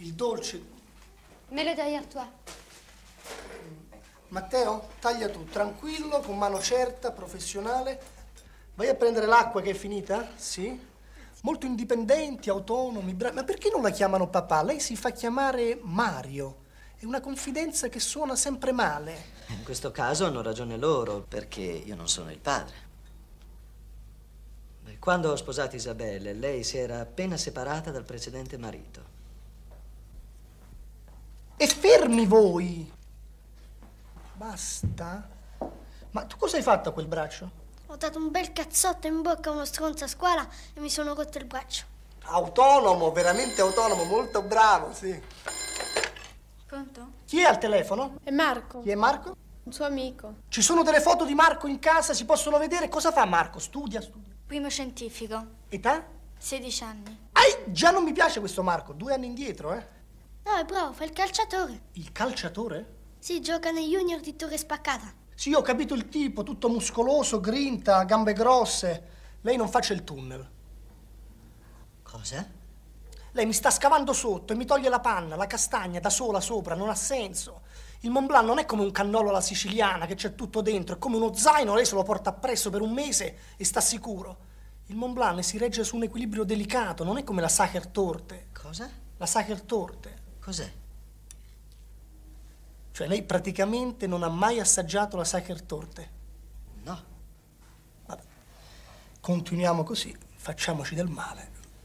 il dolce. Mets-le derrière toi. Matteo, taglia tu, tranquillo, con mano certa, professionale. Vai a prendere l'acqua che è finita? Sì. Molto indipendenti, autonomi, bravi. Ma perché non la chiamano papà? Lei si fa chiamare Mario. È una confidenza che suona sempre male. In questo caso hanno ragione loro, perché io non sono il padre. Quando ho sposato Isabelle, lei si era appena separata dal precedente marito. E fermi voi! Basta? Ma tu cosa hai fatto a quel braccio? Ho dato un bel cazzotto in bocca a uno stronzo a scuola e mi sono rotto il braccio. Autonomo, veramente autonomo, molto bravo, sì. Pronto? Chi è al telefono? È Marco. Chi è Marco? Un suo amico. Ci sono delle foto di Marco in casa, si possono vedere. Cosa fa Marco? Studia, studia. Primo scientifico. Età? 16 anni. Ai, già non mi piace questo Marco, due anni indietro, eh. No, è bravo, fa il calciatore. Il calciatore? Sì, gioca nei junior di Torre Spaccata. Sì, ho capito il tipo, tutto muscoloso, grinta, gambe grosse. Lei non faccia il tunnel. Cosa? Lei mi sta scavando sotto e mi toglie la panna, la castagna, da sola sopra, non ha senso. Il Mont Blanc non è come un cannolo alla siciliana che c'è tutto dentro, è come uno zaino, lei se lo porta appresso per un mese e sta sicuro. Il Mont Blanc si regge su un equilibrio delicato, non è come la Sacher Torte. Cosa? La Sacher Torte. Cos'è? Cioè lei praticamente non ha mai assaggiato la sacher torte? No. Vabbè. Continuiamo così, facciamoci del male.